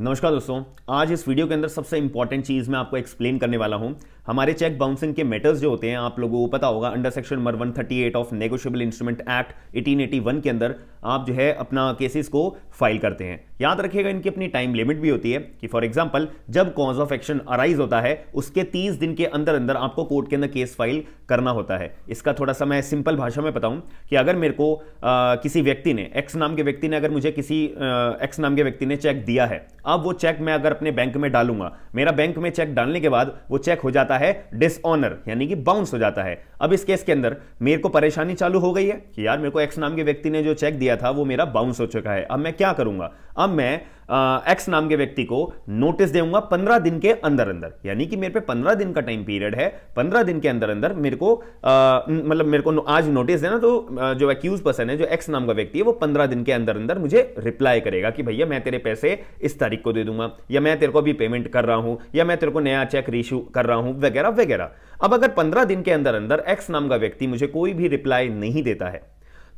नमस्कार दोस्तों आज इस वीडियो के अंदर सबसे इंपॉर्टेंट चीज़ मैं आपको एक्सप्लेन करने वाला हूं हमारे चेक बाउंसिंग के मैटर्स जो होते हैं आप लोगों को पता होगा under section number 138 of negotiable instrument act 1881 के अंदर आप जो है अपना केसेस को फाइल करते हैं याद रखिएगा इनकी अपनी टाइम लिमिट भी होती है कि फॉर एग्जाम्पल जब कॉज ऑफ एक्शन अराइज होता है उसके तीस दिन के अंदर अंदर आपको कोर्ट के अंदर केस फाइल करना होता है इसका थोड़ा सा मैं सिंपल भाषा में बताऊं कि अगर मेरे को आ, किसी व्यक्ति ने एक्स नाम के व्यक्ति ने अगर मुझे किसी एक्स नाम के व्यक्ति ने चेक दिया है अब वो चेक मैं अगर अपने बैंक में डालूंगा मेरा बैंक में चेक डालने के बाद वो चेक हो जाता है डिसऑनर यानी कि बाउंस हो जाता है अब इस केस के अंदर मेरे को परेशानी चालू हो गई है कि यार मेरे को एक्स नाम के व्यक्ति ने जो चेक दिया था वो मेरा बाउंस हो चुका है अब मैं क्या करूंगा अब मैं एक्स नाम के व्यक्ति को नोटिस दूंगा पंद्रह दिन के अंदर अंदर यानी कि मेरे पे पंद्रह दिन का टाइम पीरियड है पंद्रह दिन के अंदर अंदर मेरे को मतलब मेरे को आज नोटिस देना तो जो एक्यूज पर्सन है जो एक्स नाम का व्यक्ति है वो पंद्रह दिन के अंदर अंदर मुझे रिप्लाई करेगा कि भैया मैं तेरे पैसे इस तारीख को दे दूंगा या मैं तेरे को अभी पेमेंट कर रहा हूं या मैं तेरे को नया चेक रिश्यू कर रहा हूं वगैरह वगैरह अब अगर पंद्रह दिन के अंदर अंदर एक्स नाम का व्यक्ति मुझे कोई भी रिप्लाई नहीं देता है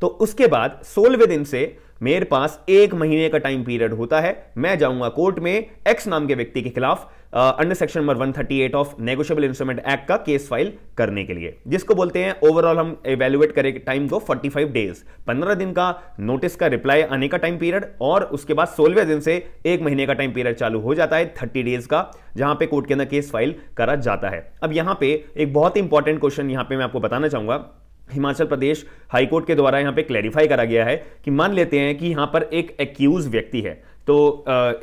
तो उसके बाद सोलवे दिन से मेरे पास एक महीने का टाइम पीरियड होता है मैं जाऊंगा कोर्ट में एक्स नाम के व्यक्ति के खिलाफ under section number 138 thirty eight of negotiable instrument act का केस फाइल करने के लिए जिसको बोलते हैं ओवरऑल हम एवेल्युएट करें टाइम को 45 डेज 15 दिन का नोटिस का रिप्लाई आने का टाइम पीरियड और उसके बाद सोलहवें दिन से एक महीने का टाइम पीरियड चालू हो जाता है 30 डेज का जहां पे कोर्ट के अंदर केस फाइल करा जाता है अब यहां पे एक बहुत ही इंपॉर्टेंट क्वेश्चन यहां पे मैं आपको बताना चाहूंगा हिमाचल प्रदेश हाईकोर्ट के द्वारा यहाँ पे क्लैरिफाई करा गया है कि मान लेते हैं कि यहाँ पर एक एक्यूज व्यक्ति है तो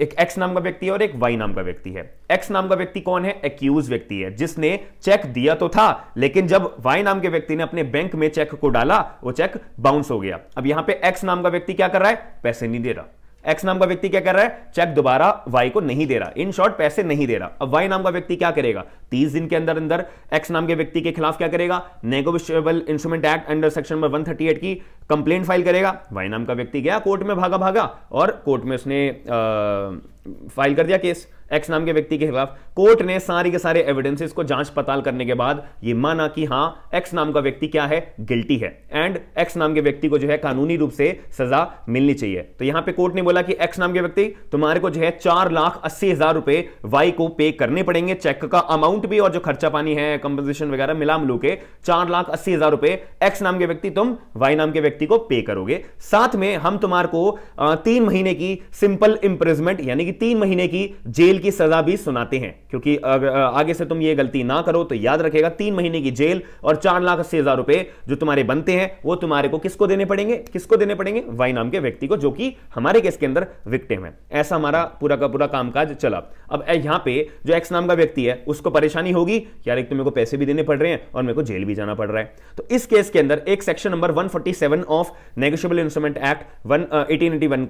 एक एक्स नाम का व्यक्ति है और एक वाई नाम का व्यक्ति है एक्स नाम का व्यक्ति कौन है एक्यूज व्यक्ति है जिसने चेक दिया तो था लेकिन जब वाई नाम के व्यक्ति ने अपने बैंक में चेक को डाला वो चेक बाउंस हो गया अब यहां पे एक्स नाम का व्यक्ति क्या कर रहा है पैसे नहीं दे रहा एक्स नाम का व्यक्ति क्या कर रहा है चेक दोबारा वाई को नहीं दे रहा इन शॉर्ट पैसे नहीं दे रहा अब वाई नाम का व्यक्ति क्या करेगा तीस दिन के अंदर अंदर एक्स नाम के व्यक्ति के खिलाफ क्या करेगा negotiable instrument act under section number eight की कंप्लेन फाइल करेगा वाई नाम का व्यक्ति गया कोर्ट में भागा भागा और कोर्ट में उसने आ, फाइल कर दिया केस एक्स नाम के व्यक्ति के खिलाफ कोर्ट ने सारी के सारे एविडेंसेस को जांच पताल करने के बाद यह माना कि हाँ एक्स नाम का व्यक्ति क्या है गिल्टी है एंड एक्स नाम के व्यक्ति को जो है कानूनी रूप से सजा मिलनी चाहिए तो यहां पे कोर्ट ने बोला कि एक्स नाम के व्यक्ति तुम्हारे को जो है चार लाख अस्सी हजार रुपए वाई को पे करने पड़ेंगे चेक का अमाउंट भी और जो खर्चा पानी है कंपनसेशन वगैरह मिला मिलू के चार लाख अस्सी हजार रुपए एक्स नाम के व्यक्ति तुम वाई नाम के व्यक्ति को पे करोगे साथ में हम तुम्हारे को तीन महीने की सिंपल इंप्रेजमेंट यानी कि तीन महीने की जेल की सजा भी सुनाते हैं क्योंकि आगे से तुम ये गलती ना करो तो याद रखेगा तीन महीने की जेल और चार लाख अस्सी हजार रुपए जो तुम्हारे बनते हैं वो तुम्हारे को किसको देने पड़ेंगे किसको देने पड़ेंगे वाई नाम के व्यक्ति को जो कि हमारे केस के अंदर विक्टिम है ऐसा हमारा पूरा का पूरा कामकाज चला अब यहां पे जो एक्स नाम का व्यक्ति है उसको परेशानी होगी यार एक तो मेरे को पैसे भी देने पड़ रहे हैं और मेरे को जेल भी जाना पड़ रहा है तो इस केस के अंदर एक section number 147 of negotiable instrument act one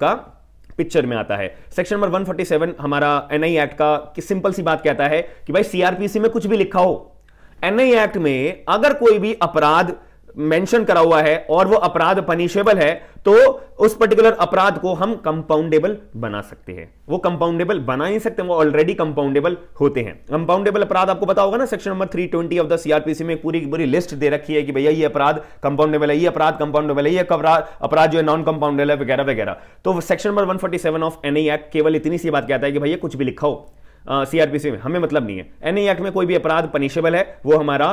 का पिक्चर में आता है सेक्शन नंबर 147 हमारा एनआई एक्ट का कि सिंपल सी बात कहता है कि भाई सीआरपीसी में कुछ भी लिखा हो एनआई एक्ट में अगर कोई भी अपराध मेंशन करा हुआ है और वो अपराध पनिशेबल है तो उस पर्टिकुलर अपराध को हम कंपाउंडेबल बना सकते हैं वो कंपाउंडेबल बना नहीं सकते वो ऑलरेडी कंपाउंडेबल होते हैं कंपाउंडेबल अपराध आपको पता होगा ना section number 320 of the CrPC में पूरी पूरी लिस्ट दे रखी है कि भैया ये अपराध कंपाउंडेबल है ये अपराध कंपाउंडेबल है ये अपराध जो है नॉन कंपाउंडेबल है वगैरह वगैरह तो section number one of NI act केवल इतनी सी बात कहता है कि भैया कुछ भी लिखा हो सीआरपीसी में हमें मतलब नहीं है एन एक्ट में कोई भी अपराध पनिशेबल है वो हमारा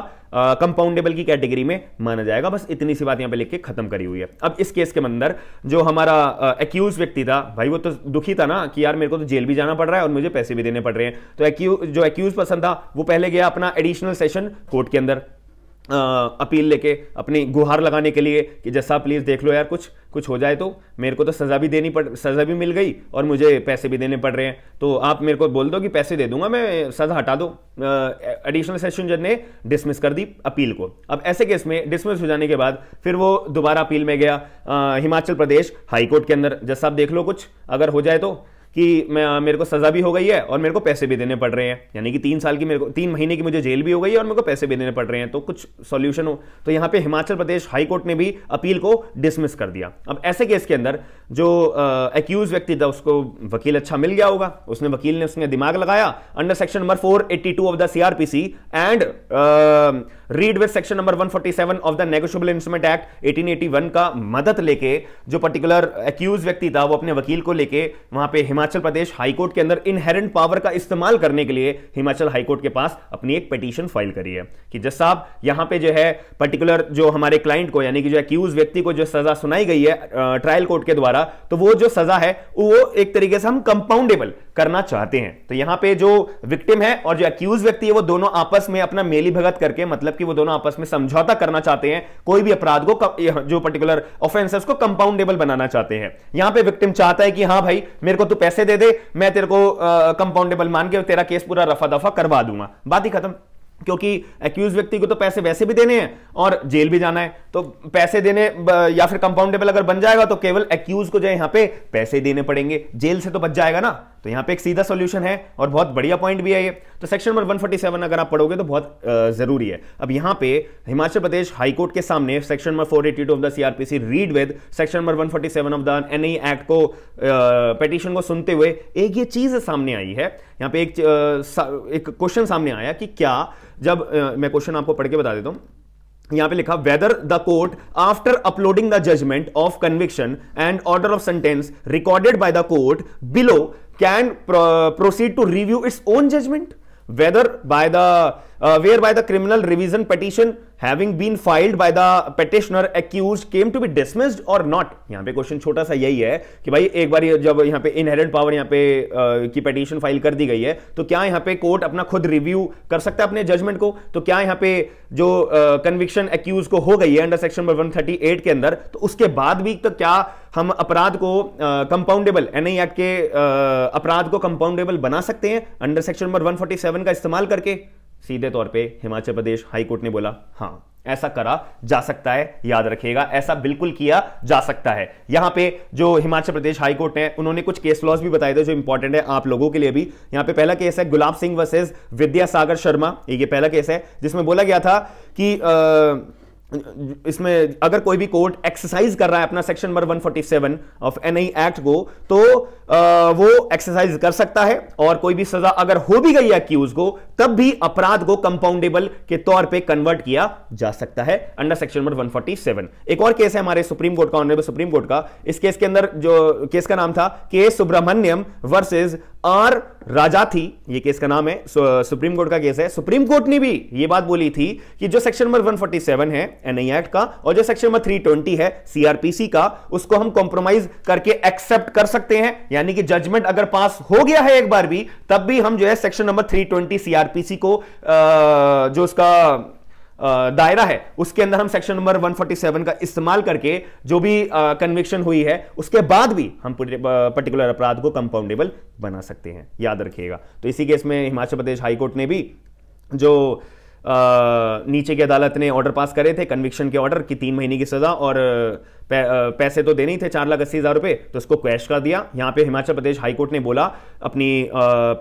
कंपाउंडेबल की कैटेगरी में माना जाएगा बस इतनी सी बात यहां पे लिख के खत्म करी हुई है अब इस केस के अंदर जो हमारा एक्यूज व्यक्ति था भाई वो तो दुखी था ना कि यार मेरे को तो जेल भी जाना पड़ रहा है और मुझे पैसे भी देने पड़ रहे हैं तो एक्यू, जो एक्यूज पर्सन था वो पहले गया अपना एडिशनल सेशन कोर्ट के अंदर अपील लेके अपनी गुहार लगाने के लिए कि जैसा प्लीज़ देख लो यार कुछ कुछ हो जाए तो मेरे को तो सज़ा भी देनी पड़ सज़ा भी मिल गई और मुझे पैसे भी देने पड़ रहे हैं तो आप मेरे को बोल दो कि पैसे दे दूंगा मैं सज़ा हटा दो एडिशनल सेशन जज ने डिसमिस कर दी अपील को अब ऐसे केस में डिसमिस हो जाने के बाद फिर वो दोबारा अपील में गया आ, हिमाचल प्रदेश हाईकोर्ट के अंदर जैसा आप देख लो कुछ अगर हो जाए तो कि मैं मेरे को सज़ा भी हो गई है और मेरे को पैसे भी देने पड़ रहे हैं यानी कि तीन साल की मेरे को तीन महीने की मुझे जेल भी हो गई है और मेरे को पैसे भी देने पड़ रहे हैं तो कुछ सॉल्यूशन हो तो यहाँ पे हिमाचल प्रदेश हाईकोर्ट ने भी अपील को डिसमिस कर दिया अब ऐसे केस के अंदर जो एक्यूज व्यक्ति था उसको वकील अच्छा मिल गया होगा उसने वकील ने उसने दिमाग लगाया under section number four eighty two of the C and read with section number 147 of the negotiable instrument act 1881 का मदद लेके जो पर्टिकुलर एक्यूज व्यक्ति था वो अपने वकील को लेके वहां पे हिमाचल प्रदेश हाईकोर्ट के अंदर इनहेरेंट पावर का इस्तेमाल करने के लिए हिमाचल हाईकोर्ट के पास अपनी एक पिटीशन फाइल करी है कि जज साहब यहां पे जो है पर्टिकुलर जो हमारे क्लाइंट को यानी कि जो एक्यूज व्यक्ति को जो सजा सुनाई गई है ट्रायल कोर्ट के द्वारा तो वो जो सजा है वो एक तरीके से हम कंपाउंडेबल करना चाहते हैं तो यहां पे जो विक्टिम है और जो अक्यूज व्यक्ति है वो दोनों आपस में अपना मेली भगत करके मतलब कि वो दोनों आपस में समझौता करना चाहते हैं कोई भी अपराध को जो पर्टिकुलर ऑफेंसेस को कंपाउंडेबल बनाना चाहते हैं यहां पे विक्टिम चाहता है कि हाँ भाई मेरे को तू पैसे दे दे मैं तेरे को कंपाउंडेबल मान के तेरा केस पूरा रफा दफा करवा दूंगा बात ही खत्म क्योंकि एक्यूज व्यक्ति को तो पैसे वैसे भी देने हैं और जेल भी जाना है तो पैसे देने या फिर कंपाउंडेबल अगर बन जाएगा तो केवल एक्यूज को जो है यहां पे पैसे देने पड़ेंगे जेल से तो बच जाएगा ना तो यहां पे एक सीधा सॉल्यूशन है और बहुत बढ़िया पॉइंट भी है ये तो सेक्शन नंबर 147 अगर आप पढ़ोगे तो बहुत जरूरी है अब यहां पे हिमाचल प्रदेश हाईकोर्ट के सामने section number 482 of the CrPC read with section number 147 of the NI act को पिटिशन को सुनते हुए एक ये चीज सामने आई है यहां पर एक एक क्वेश्चन सामने आया कि क्या जब मैं क्वेश्चन आपको पढ़ के बता देता हूं यहां पे लिखा whether the court after uploading the judgement of conviction and order of sentence recorded by the court below can pro proceed to review its own judgment whether by the uh, where by the criminal revision petition having been filed by the petitioner accused came to be dismissed or not yahan pe question छोटा sa yahi hai ki bhai ek bar jab yahan pe inherent power yahan pe uh, की petition file kar di gayi hai to kya yahan pe court apna khud review kar sakta hai apne judgment ko to kya yahan pe jo conviction uh, accuse को हो गई है under section number 138 के अंदर तो उसके बाद भी तो क्या हम अपराध को कंपाउंडेबल एनआई एक्ट के अपराध को कंपाउंडेबल बना सकते हैं अंडर सेक्शन नंबर 147 का इस्तेमाल करके सीधे तौर पे हिमाचल प्रदेश हाईकोर्ट ने बोला हाँ ऐसा करा जा सकता है याद रखिएगा ऐसा बिल्कुल किया जा सकता है यहां पे जो हिमाचल प्रदेश हाईकोर्ट है उन्होंने कुछ केस लॉज भी बताए थे जो इंपॉर्टेंट है आप लोगों के लिए भी यहां पे पहला केस है गुलाब सिंह वर्सेज विद्यासागर शर्मा ये पहला केस है जिसमें बोला गया था कि आ, इसमें अगर कोई भी कोर्ट एक्सरसाइज कर रहा है अपना section number 147 of NI act को तो आ, वो एक्सरसाइज कर सकता है और कोई भी सजा अगर हो भी गई अक्यूज को तब भी अपराध को कंपाउंडेबल के तौर पे कन्वर्ट किया जा सकता है अंडर सेक्शन नंबर 147 एक और केस है हमारे सुप्रीम कोर्ट का ऑनरेबल सुप्रीम कोर्ट का इस केस के अंदर जो केस का नाम था के सुब्रमण्यम वर्सेज आर राजा थी ये केस का नाम है सुप्रीम कोर्ट का केस है सुप्रीम कोर्ट ने भी ये बात बोली थी कि जो सेक्शन नंबर 147 है एनआई एक्ट का और जो सेक्शन नंबर 320 है सीआरपीसी का उसको हम कॉम्प्रोमाइज करके एक्सेप्ट कर सकते हैं यानी कि जजमेंट अगर पास हो गया है एक बार भी तब भी हम जो है सेक्शन नंबर 320 सीआरपीसी को आ, जो उसका दायरा है उसके अंदर हम सेक्शन नंबर 147 का इस्तेमाल करके जो भी कन्विक्शन हुई है उसके बाद भी हम पर्टिकुलर अपराध को कंपाउंडेबल बना सकते हैं याद रखिएगा तो इसी केस में हिमाचल प्रदेश हाईकोर्ट ने भी जो आ, नीचे की अदालत ने ऑर्डर पास करे थे कन्विक्शन के ऑर्डर की तीन महीने की सजा और पैसे तो देने ही थे चार लाख अस्सी हज़ार रुपए तो उसको क्वेश कर दिया यहां पे हिमाचल प्रदेश हाईकोर्ट ने बोला अपनी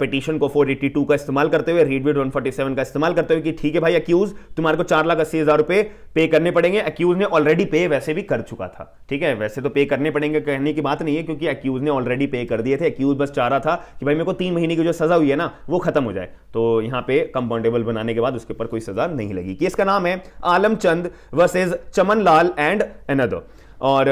पिटीशन को 482 का इस्तेमाल करते हुए रीडविड 147 का इस्तेमाल करते हुए कि ठीक है भाई अक्यूज तुम्हारे को चार लाख अस्सी हज़ार रुपए पे करने पड़ेंगे अक्यूज ने ऑलरेडी पे वैसे भी कर चुका था ठीक है वैसे तो पे करने पड़ेंगे कहने की बात नहीं है क्योंकि अक्यूज ने ऑलरेडी पे कर दिए थे अक्यूज बस चाह रहा था कि भाई मेरे को तीन महीने की जो सज़ा हुई है ना वो खत्म हो जाए तो यहां पे कंपाउंडेबल बनाने के बाद उसके ऊपर कोई सज़ा नहीं लगी कि इसका नाम है Alamchand versus Lal and another और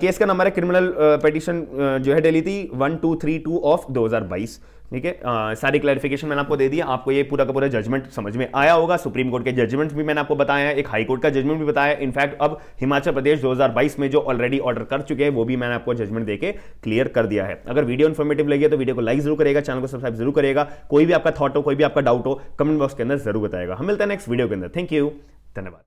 केस का नंबर है क्रिमिनल पटिशन uh, uh, जो है डेली थी one two three two of 2022 ठीक है uh, सारी क्लैरिफिकेशन मैंने आपको दे दिया आपको ये पूरा का पूरा जजमेंट समझ में आया होगा सुप्रीम कोर्ट के जजमेंट भी मैंने आपको बताया है एक हाई कोर्ट का जजमेंट भी बताया इनफैक्ट अब हिमाचल प्रदेश 2022 में जो ऑलरेडी ऑर्डर कर चुके हैं वो भी मैंने आपको जजमेंट देके क्लियर कर दिया है अगर वीडियो इन्फॉर्मेटिव लगे तो वीडियो को लाइक जरूर करेगा चैनल को सब्सक्राइब जरूर करेगा कोई भी आपका थॉट हो कोई भी आपका डाउट हो कमेंट बॉक्स के अंदर जरूर बताएगा हम मिलते हैं नेक्स्ट वीडियो के अंदर थैंक यू धन्यवाद